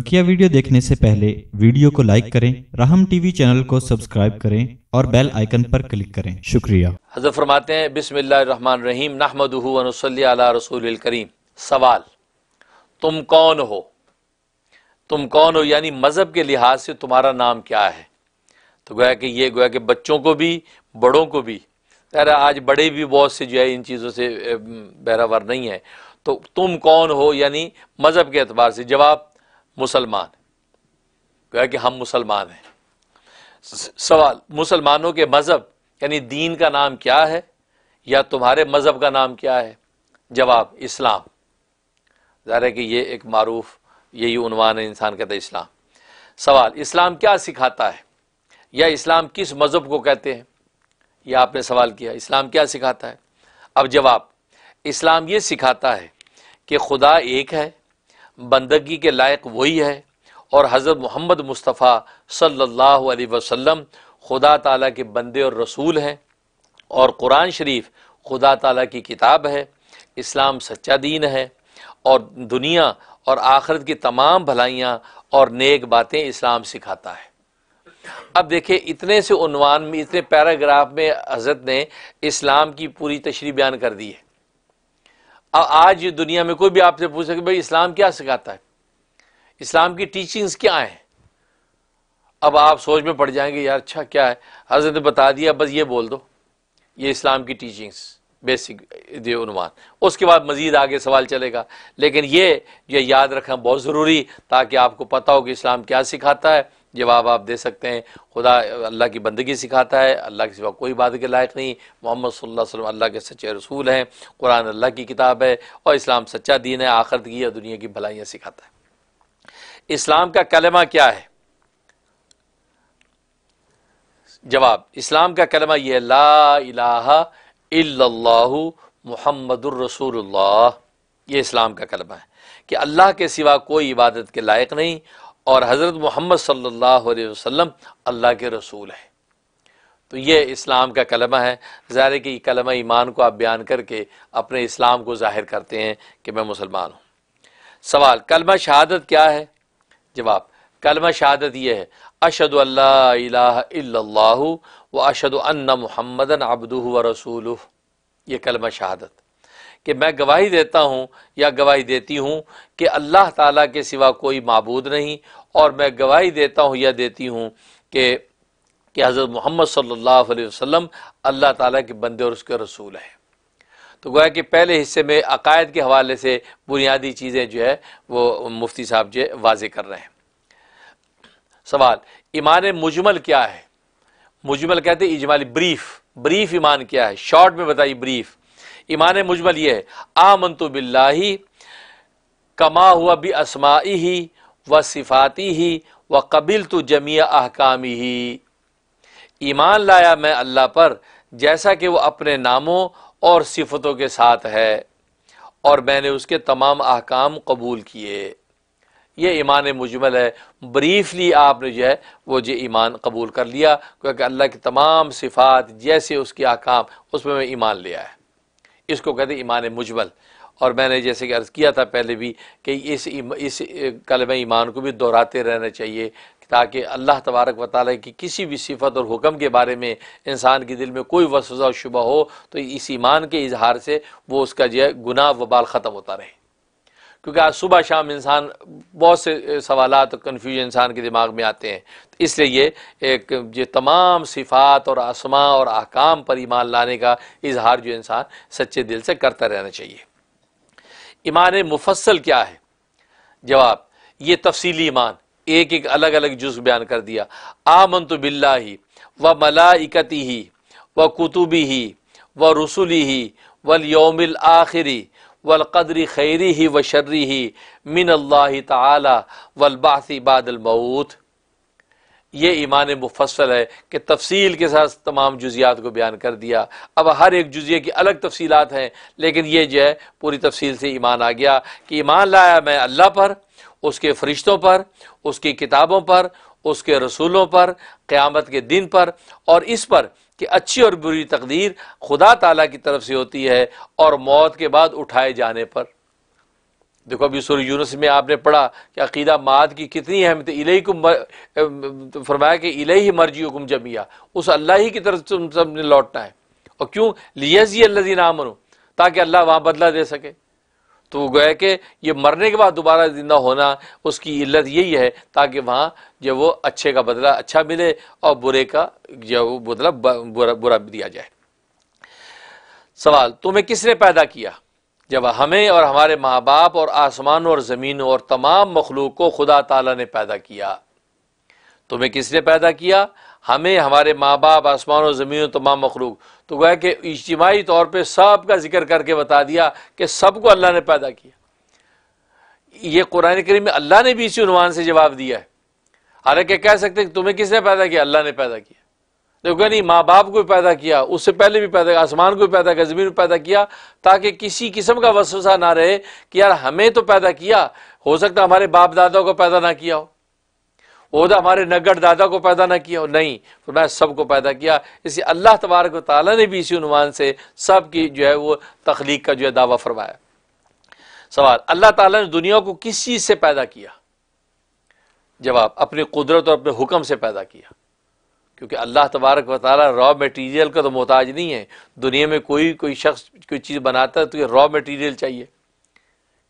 बकिया वीडियो देखने से पहले वीडियो को लाइक करें रहम टीवी चैनल को सब्सक्राइब करें और बेल आइकन पर क्लिक करें शुक्रिया हजर फरमाते हैं बिसमान रहीम नाहमदूनसली रसूल करीम सवाल तुम कौन हो तुम कौन हो यानी मज़हब के लिहाज से तुम्हारा नाम क्या है तो गोया कि ये गोया कि बच्चों को भी बड़ों को भी अरे आज बड़े भी बहुत से जो है इन चीज़ों से बहरावर नहीं है तो तुम कौन हो यानी मज़हब के अतबार से जवाब मुसलमान क्या कि हम मुसलमान हैं सवाल मुसलमानों के मज़हब यानी दीन का नाम क्या है या तुम्हारे मज़हब का नाम क्या है जवाब इस्लाम ज़ाहिर है कि ये एक मरूफ यही उनवान है इंसान कहता है इस्लाम सवाल इस्लाम क्या सिखाता है या इस्लाम किस मज़हब को कहते हैं यह आपने सवाल किया इस्लाम क्या सिखाता है अब जवाब इस्लाम ये सिखाता है कि खुदा एक है बंदगी के लायक वही है और हज़रत मोहम्मद मुस्तफ़ा सल्लल्लाहु अलैहि वसल्लम खुदा ताला के बंदे और रसूल हैं और कुरान शरीफ खुदा ताला की किताब है इस्लाम सच्चा दीन है और दुनिया और आखरत की तमाम भलाइयाँ और नेक बातें इस्लाम सिखाता है अब देखिए इतने से उनवान में इतने पैराग्राफ में हजरत ने इस्लाम की पूरी तशरी बयान कर दी है अब आज ये दुनिया में कोई भी आपसे पूछ सके भाई इस्लाम क्या सिखाता है इस्लाम की टीचिंग्स क्या हैं अब आप सोच में पड़ जाएंगे यार अच्छा क्या है हजरत बता दिया बस ये बोल दो ये इस्लाम की टीचिंग्स बेसिक देवान उसके बाद मज़ीद आगे सवाल चलेगा लेकिन ये ये याद रखना बहुत ज़रूरी ताकि आपको पता हो कि इस्लाम क्या सिखाता है जवाब आप दे सकते हैं खुदा अल्लाह की बंदगी सिखाता है अल्लाह के सिवा कोई बात के लायक नहीं मोहम्मद वसल्लम अल्लाह के सच्चे रसूल हैं कुरान अल्लाह की किताब है और इस्लाम सच्चा दीन है आखरत की और दुनिया की भलाइयाँ सिखाता है इस्लाम का कलमा क्या है जवाब इस्लाम का कलमा यह ला इलाहा मोहम्मद रसूलुल्लाह ये इस्लाम का कलमा है कि अल्लाह के सिवा कोई इबादत के लायक नहीं और हज़रत मोहम्मद सल्लल्लाहु अलैहि वसल्लम अल्लाह के रसूल हैं तो ये इस्लाम का कलमा है ज़ाहिर कि कलमा ईमान को आप बयान करके अपने इस्लाम को ज़ाहिर करते हैं कि मैं मुसलमान हूँ सवाल कलमा शहादत क्या है जवाब कलमा शहादत यह है अशद अल्लाह व अशद अन्न महमदन अब्दू व रसूल ये कलमा शहादत कि मैं गवाही देता हूँ या गवाही देती हूँ कि अल्लाह ताला के सिवा कोई मबूद नहीं और मैं गवाही देता हूँ या देती हूँ कि कि हज़रत मोहम्मद सल्लल्लाहु अलैहि वसल्लम अल्लाह ताला के बंदे और उसके रसूल हैं तो गोया कि पहले हिस्से में अकायद के हवाले से बुनियादी चीज़ें जो है वो मुफ्ती साहब जो है वाजे कर रहे हैं सवाल ईमान मुजमल क्या है मुजमल कहते हैं इजमाली ब्रीफ ब्रीफ ईमान क्या है शॉर्ट में बताइए ब्रीफ ईमान मुजमल ये है आमन तो बिल्ला कमा हुआ भी असमाई ही व सिफाती ही व कबिल तो जमिया अहकामी ही ईमान लाया मैं अल्लाह पर जैसा कि वह अपने नामों और सिफतों के साथ है और मैंने उसके तमाम अहकाम कबूल किए ये ईमान मुजमल है ब्रीफली आपने जो है वो जो ईमान कबूल कर लिया क्योंकि अल्लाह की तमाम सिफात जैसे उसके अहकाम उसमें मैं ईमान लिया है इसको कहते ईमान मुजमल और मैंने जैसे कि अर्ज़ किया था पहले भी कि इस इम, इस कलम ईमान को भी दोहराते रहना चाहिए ताकि अल्लाह तबारक व ताली की किसी भी सिफत और हुक्म के बारे में इंसान के दिल में कोई वसा और शुबा हो तो इस ईमान के इजहार से वो उसका जो है गुनाह वबाल ख़त्म होता रहे क्योंकि आज सुबह शाम इंसान बहुत से सवाल और कन्फ्यूजन इंसान के दिमाग में आते हैं इसलिए ये एक ये तमाम सिफात और आसमां और अहकाम पर ईमान लाने का इजहार जो इंसान सच्चे दिल से करता रहना चाहिए ईमान मुफसल क्या है जवाब ये तफसीली ईमान एक एक अलग अलग जुज बयान कर दिया आमन तो बिल्ला ही व मलाइकती ही व कुतुबी ही व रसुली ही वल योमिल आखिरी वलकदरी खैरी ही व शर्री ही मिन अल्लाह ताला वलबासी बादलमऊत ये ईमान मुफसल है कि तफसील के साथ तमाम जुजियात को बयान कर दिया अब हर एक जुजिए की अलग तफसीलात हैं लेकिन ये जो है पूरी तफसील से ईमान आ गया कि ईमान लाया मैं अल्लाह पर उसके फरिश्तों पर उसकी किताबों पर उसके रसूलों पर क़्यामत के दिन पर और इस पर कि अच्छी और बुरी तकदीर खुदा ताला की तरफ से होती है और मौत के बाद उठाए जाने पर देखो अभी सूर्य यूनस में आपने पढ़ा कि अकीदा माद की कितनी अहमियत इले को फरमाया कि इले ही मर्जी हुकुम जमिया उस अल्लाह ही की तरफ तुम सब ने लौटना है और क्यों लियजी अल्लाजी नामनो ताकि अल्लाह वहाँ बदला दे सके तो गए कि ये मरने के बाद दोबारा ज़िंदा होना उसकी इल्लत यही है ताकि वहाँ जो वो अच्छे का बदला अच्छा मिले और बुरे का जो बदला बुरा बुरा दिया जाए सवाल तुम्हें किसने पैदा किया जब हमें और हमारे माँ बाप और आसमान और ज़मीन और तमाम मखलूक को खुदा तला ने पैदा किया तुम्हें किसने पैदा किया हमें हमारे माँ बाप आसमान और ज़मीन तमाम मखलूक तो गोया कि इज्तमाही तौर पर सब का जिक्र करके बता दिया कि सबको अल्लाह ने पैदा किया ये कुरान करीम में अल्लाह ने भी इसी उनवान से जवाब दिया है हालांकि कह सकते हैं कि तुम्हें किसने पैदा किया अल्लाह ने पैदा किया देखो तो नहीं माँ बाप को भी पैदा किया उससे पहले भी पैदा किया आसमान को भी पैदा किया ज़मीन को पैदा किया ताकि किसी किस्म का वसवसा ना रहे कि यार हमें तो पैदा किया हो सकता हमारे बाप दादा को पैदा ना किया हो उहदा हमारे नगर दादा को पैदा ना किया नहीं तो मैं सबको पैदा किया इसी अल्लाह तबारक ताली ने भी इसी नुमान से सब की जो है वो तख्लीक का जो है दावा फरमाया सवाल अल्लाह ताला ने दुनिया को किस चीज़ से पैदा किया जवाब अपनी कुदरत और अपने हुक्म से पैदा किया क्योंकि अल्लाह तबारक व ताली रॉ मटेरियल का तो मोहताज नहीं है दुनिया में कोई कोई शख्स कोई चीज़ बनाता है तो ये रॉ मटेरियल चाहिए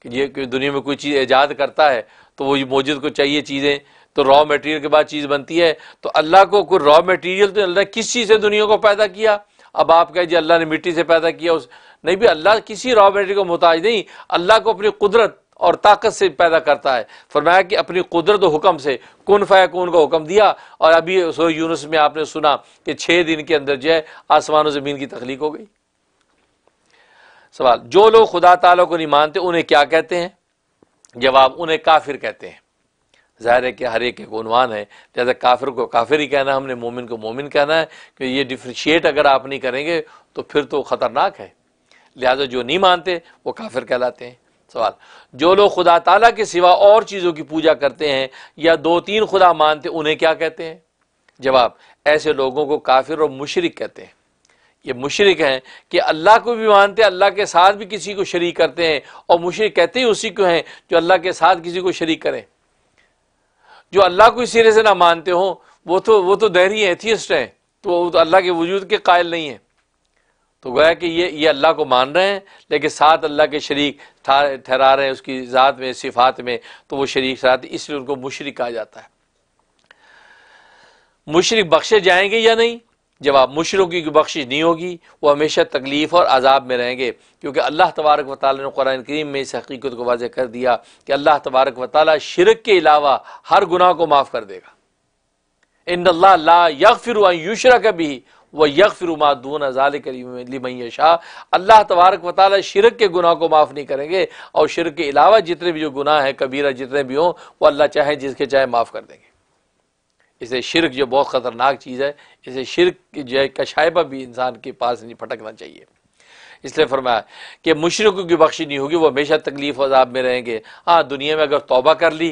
कि ये दुनिया में कोई चीज़ ईजाद करता है तो वो मौजूद को चाहिए चीज़ें तो रॉ मटेरियल के बाद चीज़ बनती है तो अल्लाह को कोई रॉ मटेरियल तो अल्लाह किस चीज़ से दुनिया को पैदा किया अब आप कहे जी अल्लाह ने मिट्टी से पैदा किया उस नहीं भी अल्लाह किसी रॉ मटेरियल को मोहताज नहीं अल्लाह को अपनी कुदरत और ताकत से पैदा करता है फरमाया कि अपनी कुदरत हुक्म से कन फ़ैकून का हुक्म दिया और अभी सो में आपने सुना कि छह दिन के अंदर जो है आसमान और ज़मीन की तख्लीक हो गई सवाल जो लोग खुदा ताला को नहीं मानते उन्हें क्या कहते हैं जवाब उन्हें काफिर कहते हैं ज़ाहिर है कि हर एक एक उनवान है जैसे काफिर को काफिर ही कहना है हमने मोमिन को मोमिन कहना है कि ये डिफ्रिशिएट अगर आप नहीं करेंगे तो फिर तो ख़तरनाक है लिहाजा जो नहीं मानते वो काफिर कहलाते हैं सवाल जो लोग खुदा ताला के सिवा और चीज़ों की पूजा करते हैं या दो तीन खुदा मानते उन्हें क्या कहते हैं जवाब ऐसे लोगों को काफिर और मुशरक कहते हैं ये मुशरक हैं कि अल्लाह को भी मानते अल्लाह के साथ भी किसी को शरीक करते हैं और मुशरक कहते ही उसी को हैं जो अल्लाह के साथ किसी को शरीक करें जो अल्लाह को इस सिरे से ना मानते हो वो तो वो तो दहरी एथियस्ट हैं तो वो तो अल्लाह के वजूद के कायल नहीं है तो गोया कि ये ये अल्लाह को मान रहे हैं लेकिन साथ अल्लाह के शरीक ठहरा रहे हैं उसकी ज़ात में सिफात में तो वो शरीक साथ इसलिए उनको मुशरक कहा जाता है मुशरक बख्शे जाएंगे या नहीं जब आप की बख्शिश नहीं होगी वो हमेशा तकलीफ़ और अजाब में रहेंगे क्योंकि अल्लाह तबारक वाली ने कुरान करीम में इस हकीकत को वाजह कर दिया कि अल्लाह तबारक वाली शिरक के अलावा हर गुनाह को माफ़ कर देगा इन ला यक फिर यूशरा कभी वह यक फिर मादून अजाल करीम शाह अल्लाह तबारक वाली शिरक के गुनाह को माफ़ नहीं करेंगे और शिरक के अलावा जितने भी जो गुनाह हैं कबीरा जितने भी हों वो अल्लाह चाहे जिसके चाहे माफ़ कर देंगे इसे शिरक जो बहुत ख़तरनाक चीज़ है इसे शिरक जो है कशायबा भी इंसान के पास नहीं फटकना चाहिए इसलिए फरमाया कि मुशरक़ की बख्शी नहीं होगी वो हमेशा तकलीफ़ अजाब में रहेंगे हाँ दुनिया में अगर तोबा कर ली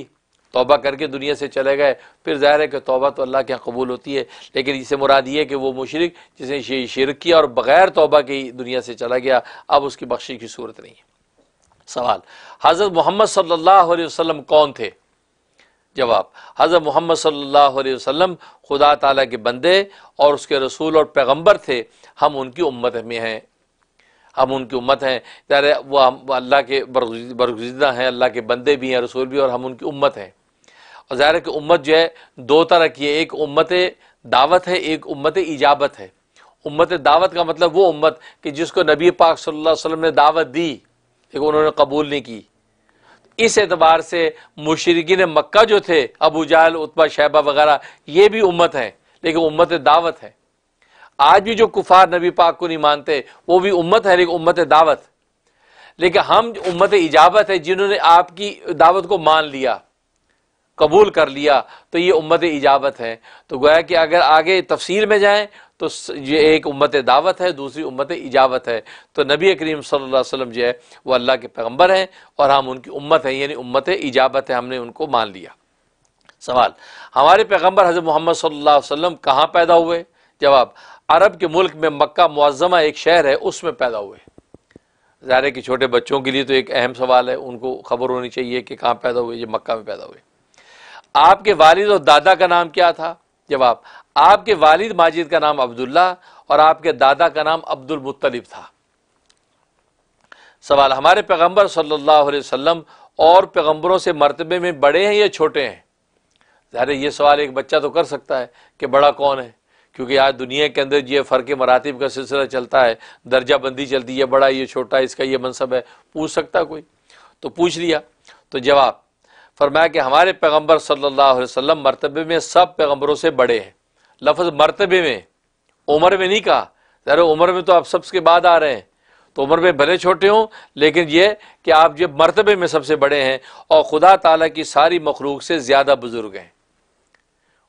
तोबा करके दुनिया से चले गए फिर ज़ाहिर है कि तोबा तो अल्लाह के यहाँ कबूल होती है लेकिन इसे मुराद ये कि वो मुशरक जिसने शिरक किया और बग़ैर तोबा की दुनिया से चला गया अब उसकी बख्शी की सूरत नहीं है सवाल हज़रत मोहम्मद सल्लल्लाहु अलैहि वसल्लम कौन थे जवाब हज़रत मोहम्मद सल्लल्लाहु अलैहि वसल्लम खुदा ताला के बंदे और उसके रसूल और पैगंबर थे हम उनकी उम्मत में हैं हम उनकी उम्मत हैं यार वो हम अल्लाह के बरगुजीदा हैं अल्लाह के बंदे भी हैं रसूल भी और हम उनकी उम्मत हैं और ज़ाहिर है कि उम्मत जो है दो तरह की है एक उम्मत दावत है एक उम्मत इजाबत है उम्मत दावत का मतलब वो उम्मत कि जिसको नबी पाक सल्लल्लाहु अलैहि वसल्लम ने दावत दी लेकिन उन्होंने कबूल नहीं की इस एतबार से मुशरकिन मक्का जो थे अबू जाल उत्पा शहबा वगैरह ये भी उम्मत है लेकिन उम्मत दावत है आज भी जो कुफार नबी पाक को नहीं मानते वो भी उम्मत है लेकिन उम्मत दावत लेकिन हम उम्मत इजाबत है जिन्होंने आपकी दावत को मान लिया कबूल कर लिया तो ये उम्मत इजाबत है तो गोया कि अगर आगे तफसील में जाएं तो ये एक उम्मत दावत है दूसरी उम्मत इजावत है तो नबी करीम सल्लल्लाहु अलैहि वसल्लम जो है वो अल्लाह के पैगंबर हैं और हम उनकी उम्मत हैं यानी उम्मत इजावत है हमने उनको मान लिया सवाल हमारे पैगंबर हज़रत मोहम्मद सल्लल्लाहु अलैहि वसल्लम कहाँ पैदा हुए जवाब अरब के मुल्क में मक्का मुआजमा एक शहर है उसमें पैदा हुए ज़ाहिर है कि छोटे बच्चों के लिए तो एक अहम सवाल है उनको खबर होनी चाहिए कि कहाँ पैदा हुए ये मक्का में पैदा हुए आपके वालिद और दादा का नाम क्या था जवाब आपके वालिद माजिद का नाम अब्दुल्ला और आपके दादा का नाम अब्दुल मुत्तलिब था सवाल हमारे पैगंबर सल्लल्लाहु अलैहि वसल्लम और पैगंबरों से मर्तबे में बड़े हैं या छोटे हैं ज़ाहिर ये सवाल एक बच्चा तो कर सकता है कि बड़ा कौन है क्योंकि आज दुनिया के अंदर ये फ़र्क मरातब का सिलसिला चलता है दर्जा बंदी चलती है बड़ा ये छोटा इसका ये मनसब है पूछ सकता कोई तो पूछ लिया तो जवाब फरमाया कि हमारे पैगंबर सल्लल्लाहु अलैहि वसल्लम मरतबे में सब पैगंबरों से बड़े हैं लफज मरतबे में उम्र में नहीं कहा ज़रा उम्र में तो आप सबके बाद आ रहे हैं तो उम्र में भले छोटे हों लेकिन यह कि आप जब मरतबे में सबसे बड़े हैं और खुदा ताला की सारी मखलूक से ज़्यादा बुज़ुर्ग हैं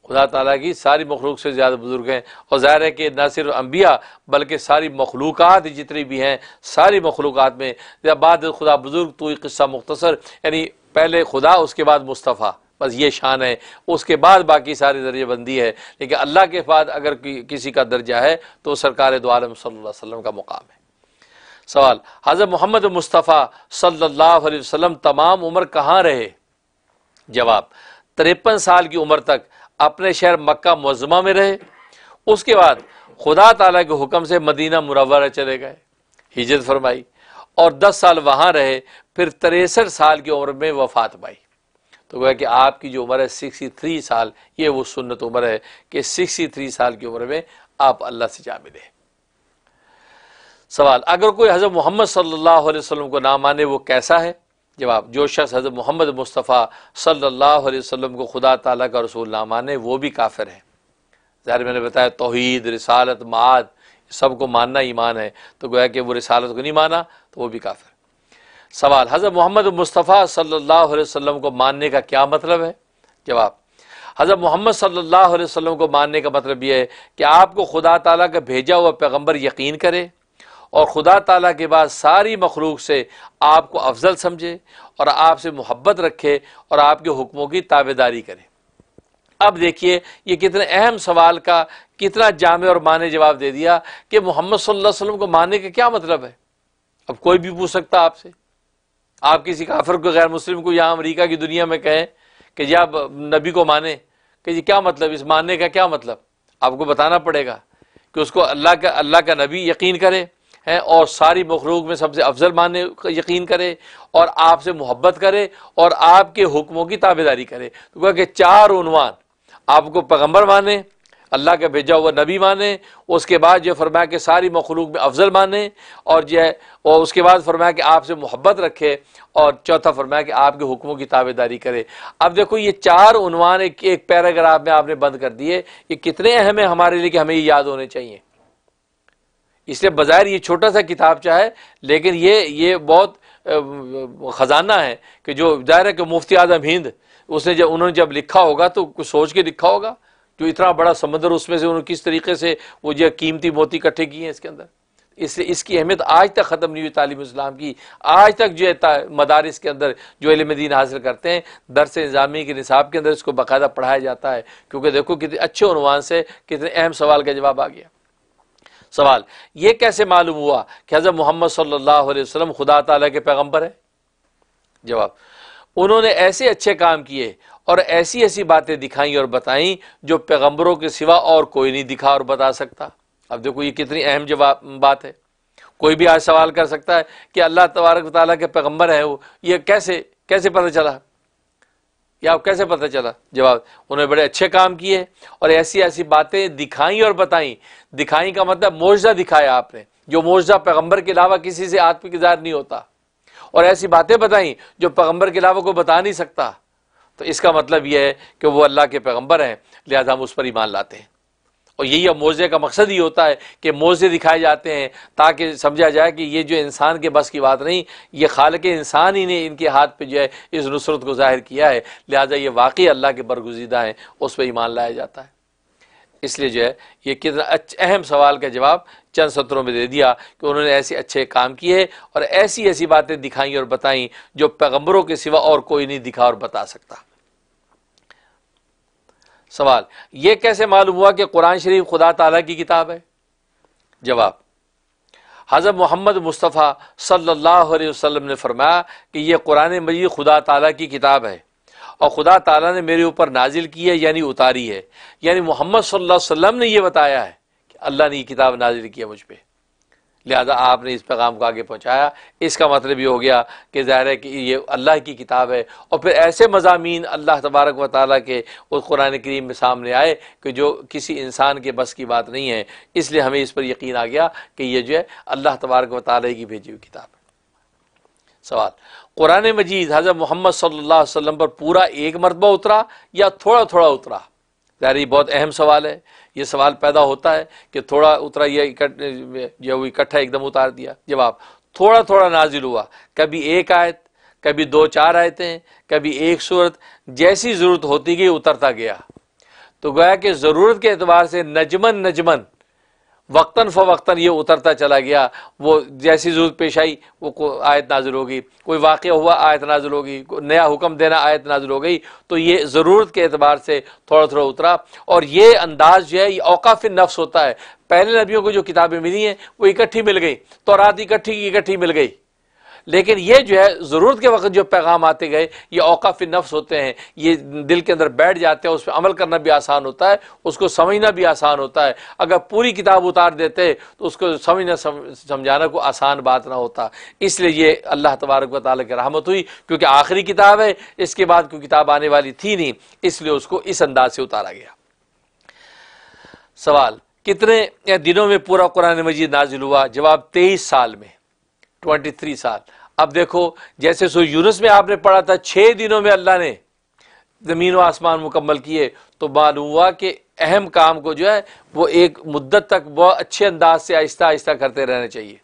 खुदा ताला की सारी मखलूक से ज़्यादा बुज़ुर्ग हैं और ज़ाहिर है कि ना सिर्फ अम्बिया बल्कि सारी मखलूक जितनी भी हैं सारी मखलूक में या बाद खुदा बुज़ुर्ग तो ये किस्सा मुख्तसर यानी पहले खुदा उसके बाद मुस्तफ़ा बस ये शान है उसके बाद बाकी सारी दर्जेबंदी है लेकिन अल्लाह के बाद अगर कि, किसी का दर्जा है तो सरकार दोआलम वसल्लम का मुकाम है सवाल हज़रत मोहम्मद मुस्तफ़ा सल्लल्लाहु अलैहि वसल्लम तमाम उम्र कहाँ रहे जवाब तिरपन साल की उम्र तक अपने शहर मक्का मजमा में रहे उसके बाद खुदा तला के हुक्म से मदीना मुरवर चले गए हिजरत फरमाई और 10 साल वहाँ रहे फिर तिरसठ साल की उम्र में वफात पाई तो वह कि आपकी जो उम्र है सिक्सटी थ्री साल ये वो सुन्नत उम्र है कि सिक्सटी थ्री साल की उम्र में आप अल्लाह से जा मिले सवाल अगर कोई हज़रत मोहम्मद सल्लल्लाहु अलैहि वसल्लम को ना माने वो कैसा है जवाब जो शख्स हज़रत मोहम्मद मुस्तफ़ा सल्लल्लाहु अलैहि वसल्लम को खुदा ताला का रसूल ना माने वो भी काफिर है ज़ाहिर मैंने बताया तोहद रिसालत माद सबको मानना ईमान है तो गोया कि वो रिसालत को नहीं माना तो वो भी काफिर सवाल हज़रत मोहम्मद मुस्तफ़ा सल्लल्लाहु अलैहि वसल्लम को मानने का क्या मतलब है जवाब हज़रत मोहम्मद सल्लल्लाहु अलैहि वसल्लम को मानने का मतलब यह है कि आपको खुदा ताला का भेजा हुआ पैगंबर यकीन करे और खुदा ताला के बाद सारी मखलूक से आपको अफजल समझे और आपसे मोहब्बत रखे और आपके हुक्मों की ताबेदारी करे अब देखिए ये कितने अहम सवाल का कितना जामे और माने जवाब दे दिया कि मोहम्मद सल्लल्लाहु अलैहि वसल्लम को मानने का क्या मतलब है अब कोई भी पूछ सकता आपसे आप किसी काफिर को गैर मुस्लिम को यहाँ अमेरिका की दुनिया में कहें कि जी आप नबी को माने कि जी क्या मतलब इस मानने का क्या मतलब आपको बताना पड़ेगा कि उसको अल्लाह का अल्लाह का नबी यकीन करे हैं और सारी मखलूक में सबसे अफजल माने यकीन करे और आपसे मोहब्बत करे और आपके हुक्मों की ताबेदारी करे तो क्या कि चार उनवान आपको पैगम्बर माने अल्लाह का भेजा हुआ नबी माने उसके बाद जो फरमाया कि सारी मखलूक में अफजल माने और जो है और उसके बाद फरमाया कि आपसे मोहब्बत रखे और चौथा फरमाया कि आपके हुक्मों की ताबेदारी करे अब देखो ये चार उनवान एक, एक पैराग्राफ में आपने बंद कर दिए ये कितने अहम है हमारे लिए कि हमें ये याद होने चाहिए इसलिए बाज़ाहिर ये छोटा सा किताब चाहे लेकिन ये ये बहुत ख़जाना है कि जो दायरा के मुफ्ती आजम हिंद उसने जब उन्होंने जब लिखा होगा तो कुछ सोच के लिखा होगा जो तो इतना बड़ा समंदर उसमें से उन्होंने किस तरीके से वो जो कीमती मोती इकट्ठे किए हैं इसके अंदर इससे इसकी अहमियत आज तक ख़त्म नहीं हुई तालीम इस्लाम की आज तक जो है मदारस के अंदर जो इलम दीन हासिल करते हैं दरस निज़ामी के निसाब के अंदर इसको बाकायदा पढ़ाया जाता है क्योंकि देखो कितने अच्छे अनवान से कितने अहम सवाल का जवाब आ गया सवाल ये कैसे मालूम हुआ कि हज़रत मोहम्मद सल्लल्लाहु अलैहि वसल्लम खुदा ताला के पैगम्बर है जवाब उन्होंने ऐसे अच्छे काम किए और ऐसी ऐसी बातें दिखाई और बताई जो पैगम्बरों के सिवा और कोई नहीं दिखा और बता सकता अब देखो ये कितनी अहम जवाब बात है कोई भी आज सवाल कर सकता है कि अल्लाह तबारक ताली के पैगम्बर हैं वो ये कैसे कैसे पता चला या आप कैसे पता चला जवाब उन्होंने बड़े अच्छे काम किए और ऐसी ऐसी बातें दिखाई और बताई दिखाई का मतलब मोजा दिखाया आपने जो मोजा पैगम्बर के अलावा किसी से आत्मकिदार नहीं होता और ऐसी बातें बताई जो पैगम्बर के अलावा कोई बता नहीं सकता तो इसका मतलब यह है कि वो अल्लाह के पैगम्बर हैं लिहाजा हम उस पर ईमान लाते हैं और यही अब मोज़े का मकसद ही होता है कि मोज़े दिखाए जाते हैं ताकि समझा जाए कि ये जो इंसान के बस की बात नहीं ये खाल के इंसान ही ने इनके हाथ पे जो है इस नुसरत को ज़ाहिर किया है लिहाजा ये वाकई अल्लाह के बरगुजीदा है उस पर ईमान लाया जाता है इसलिए जो है ये कितना अहम सवाल का जवाब चंद सत्रों में दे दिया कि उन्होंने ऐसे अच्छे काम किए और ऐसी ऐसी बातें दिखाई और बताई जो पैगम्बरों के सिवा और कोई नहीं दिखा और बता सकता सवाल यह कैसे मालूम हुआ कि कुरान शरीफ खुदा तला की किताब है जवाब हज़रत मोहम्मद मुस्तफ़ा सल्लल्लाहु अलैहि वसल्लम ने फरमाया कि यह कुरान मजीद खुदा ताला की किताब है और ख़ुदा ताला ने मेरे ऊपर नाजिल की है यानी उतारी है यानी मोहम्मद सल्लल्लाहु अलैहि ने यह बताया है कि अल्लाह ने ये किताब नाजिल किया मुझ पर लिहाजा आपने इस पैगाम को आगे पहुँचाया इसका मतलब ये हो गया कि ज़ाहिर है कि ये अल्लाह की किताब है और फिर ऐसे मजामी अल्लाह तबारक व ताल के उस कुरान करीम में सामने आए कि जो किसी इंसान के बस की बात नहीं है इसलिए हमें इस पर यकीन आ गया कि यह जो है अल्लाह तबारक व ताली की भेजी हुई किताब है सवाल कुरान मजीद हज़रत मोहम्मद सल्ला वसम पर पूरा एक मरतबा उतरा या थोड़ा थोड़ा उतरा यार ये बहुत अहम सवाल है ये सवाल पैदा होता है कि थोड़ा उतरा या जो इकट्ठा एकदम उतार दिया जवाब थोड़ा थोड़ा नाजिल हुआ कभी एक आयत कभी दो चार आयतें कभी एक सूरत जैसी ज़रूरत होती गई उतरता गया तो गोया कि ज़रूरत के एतबार से नजमन नजमन वक्ता फ़वक्ता ये उतरता चला गया वो जैसी जरूरत पेश आई वो आयत नाजिल होगी कोई वाक़ हुआ आयत नाजिल होगी नया हुक्म देना आयत नाजिल हो गई तो ये ज़रूरत के अतबार से थोड़ा थोड़ा उतरा और ये अंदाज जो है ये अवकाफ़ नफ्स होता है पहले नबियों को जो किताबें मिली हैं वो इकट्ठी मिल गई तो रात इकट्ठी की इकट्ठी मिल गई लेकिन ये जो है ज़रूरत के वक्त जो पैगाम आते गए ये अवकाफ़ी नफ्स होते हैं ये दिल के अंदर बैठ जाते हैं उस पर अमल करना भी आसान होता है उसको समझना भी आसान होता है अगर पूरी किताब उतार देते तो उसको समझना समझाना को आसान बात ना होता इसलिए ये अल्लाह तबारक ताली की रहमत हुई क्योंकि आखिरी किताब है इसके बाद कोई किताब आने वाली थी नहीं इसलिए उसको इस अंदाज से उतारा गया सवाल कितने दिनों में पूरा कुरान मजीद नाजिल हुआ जवाब तेईस साल में ट्वेंटी थ्री साल अब देखो जैसे सो यूनस में आपने पढ़ा था छह दिनों में अल्लाह ने ज़मीन व आसमान मुकम्मल किए तो मालूम हुआ कि अहम काम को जो है वो एक मुद्दत तक बहुत अच्छे अंदाज से आहिस्ता आहिस्ता करते रहना चाहिए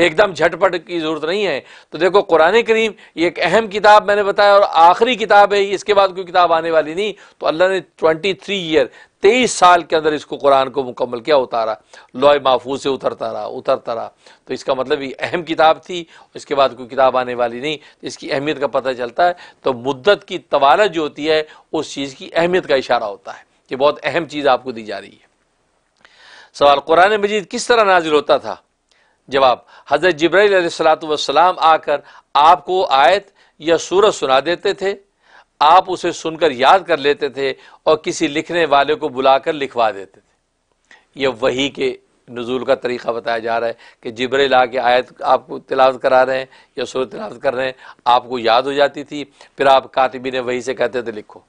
एकदम झटपट की ज़रूरत नहीं है तो देखो कुरान करीम ये एक अहम किताब मैंने बताया और आखिरी किताब है इसके बाद कोई किताब आने वाली नहीं तो अल्लाह ने ट्वेंटी थ्री ईयर तेईस साल के अंदर इसको कुरान को मुकम्मल किया उतारा लॉय महफूज से उतरता रहा उतरता रहा तो इसका मतलब ये अहम किताब थी इसके बाद कोई किताब आने वाली नहीं तो इसकी अहमियत का पता चलता है तो मुद्दत की तवालत जो होती है उस चीज़ की अहमियत का इशारा होता है कि बहुत अहम चीज़ आपको दी जा रही है सवाल कुरान मजीद किस तरह नाजिल होता था जवाब हज़रत जब्राईसलाम आकर आपको आयत या सूरत सुना देते थे आप उसे सुनकर याद कर लेते थे और किसी लिखने वाले को बुलाकर लिखवा देते थे यह वही के नज़ुल का तरीक़ा बताया जा रहा है कि जब्राइल आके आयत आपको तिलावत करा रहे हैं या सूरत तिलावत कर रहे हैं आपको याद हो जाती थी फिर आप कातिबी ने वही से कहते थे लिखो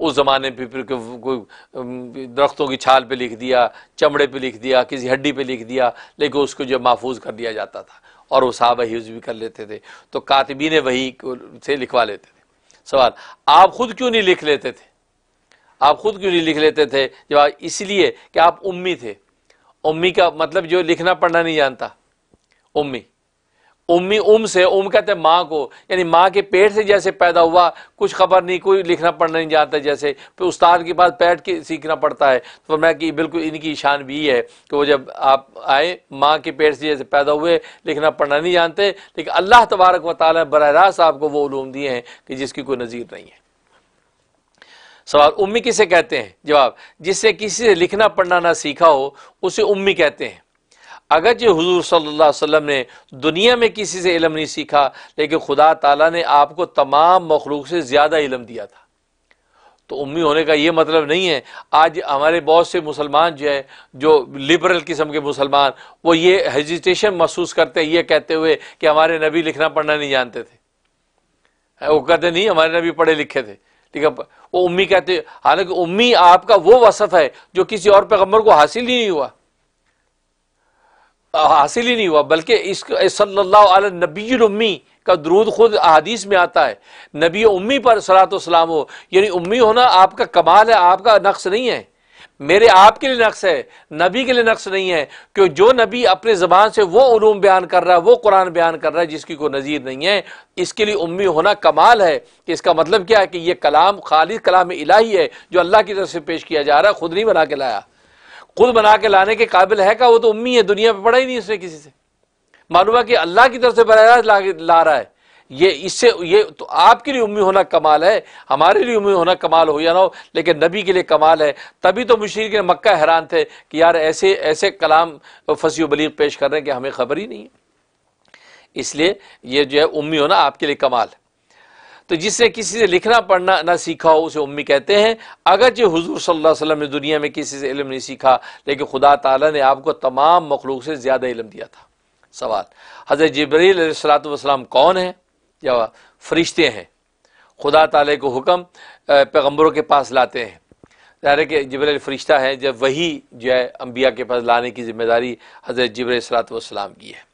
उस ज़माने में फिर कोई दरख्तों की छाल पे लिख दिया चमड़े पे लिख दिया किसी हड्डी पे लिख दिया लेकिन उसको जो महफूज कर दिया जाता था और वो साहब यूज भी कर लेते थे तो कातबी ने वही से लिखवा लेते थे सवाल आप ख़ुद क्यों नहीं लिख लेते थे आप ख़ुद क्यों नहीं लिख लेते थे जवाब इसलिए कि आप उम्मी थे उम्मी का मतलब जो लिखना पढ़ना नहीं जानता उम्मी उम्मी उम से उम कहते हैं माँ को यानी माँ के पेट से जैसे पैदा हुआ कुछ खबर नहीं कोई लिखना पढ़ना नहीं जानता जैसे फिर उस्ताद के पास बैठ के सीखना पड़ता है तो मैं कि बिल्कुल इनकी शान भी है कि वो जब आप आए माँ के पेट से जैसे पैदा हुए लिखना पढ़ना नहीं जानते लेकिन अल्लाह तबारक व ताल बर रास्त आपको वो उलूम दिए हैं कि जिसकी कोई नज़ीर नहीं है सवाल उम्मी किसे कहते हैं जवाब जिससे किसी से लिखना पढ़ना ना सीखा हो उसे उम्मी कहते हैं अगर जो हजूर सल्ला ने दुनिया में किसी से इलम नहीं सीखा लेकिन खुदा तला ने आपको तमाम मखलूक से ज़्यादा इलम दिया था तो उम्मी होने का ये मतलब नहीं है आज हमारे बहुत से मुसलमान जो है जो लिबरल किस्म के मुसलमान वो ये हेजिटेशन महसूस करते हैं ये कहते हुए कि हमारे नबी लिखना पढ़ना नहीं जानते थे वो कहते नहीं हमारे नबी पढ़े लिखे थे ठीक है वो उम्मी कहते हालांकि उम्मी आपका वो वसफ़ है जो किसी और पैगम्बर को हासिल ही नहीं हुआ हासिल ही नहीं हुआ बल्कि इस सल्ला नबी का दरूद खुद अदीस में आता है नबी उम्मी पर सलात सलाम हो यानी उम्मी होना आपका कमाल है आपका नक्श नहीं है मेरे आपके लिए नक्श है नबी के लिए नक्श नहीं है क्योंकि जो नबी अपने ज़बान से वो ूम बयान कर रहा है वो कुरान बयान कर रहा है जिसकी कोई नज़ीर नहीं है इसके लिए उम्मी होना कमाल है कि इसका मतलब क्या है कि ये कलाम खालिद कलाम इलाही है जो अल्लाह की तरफ से पेश किया जा रहा है खुद नहीं बना के लाया खुद बना के लाने के काबिल है का वो तो उम्मी है दुनिया में पढ़ा ही नहीं उसने किसी से मालूम है कि अल्लाह की तरफ से बरा ला, रहा है ये इससे ये तो आपके लिए उम्मीद होना कमाल है हमारे लिए उम्मी होना कमाल हो या ना हो लेकिन नबी के लिए कमाल है तभी तो मुशीर के मक्का हैरान थे कि यार ऐसे ऐसे कलाम फसी बलीग पेश कर रहे हैं कि हमें खबर ही नहीं है इसलिए ये जो है उम्मीद होना आपके लिए कमाल है तो जिसने किसी से लिखना पढ़ना ना सीखा हो उसे उम्मी कहते हैं अगर जो हजूर सल्ला वसल्लम ने दुनिया में किसी से इलम नहीं सीखा लेकिन खुदा ताला ने आपको तमाम मखलूक से ज़्यादा इलम दिया था सवाल हज़रत जबरील सलाम कौन है या फरिश्ते हैं खुदा ताले को हुक्म पैगम्बरों के पास लाते हैं ज़ाहिर कि जबरील फरिश्ता है जब वही जो है अम्बिया के पास लाने की जिम्मेदारी हज़रत जबरील सलात की है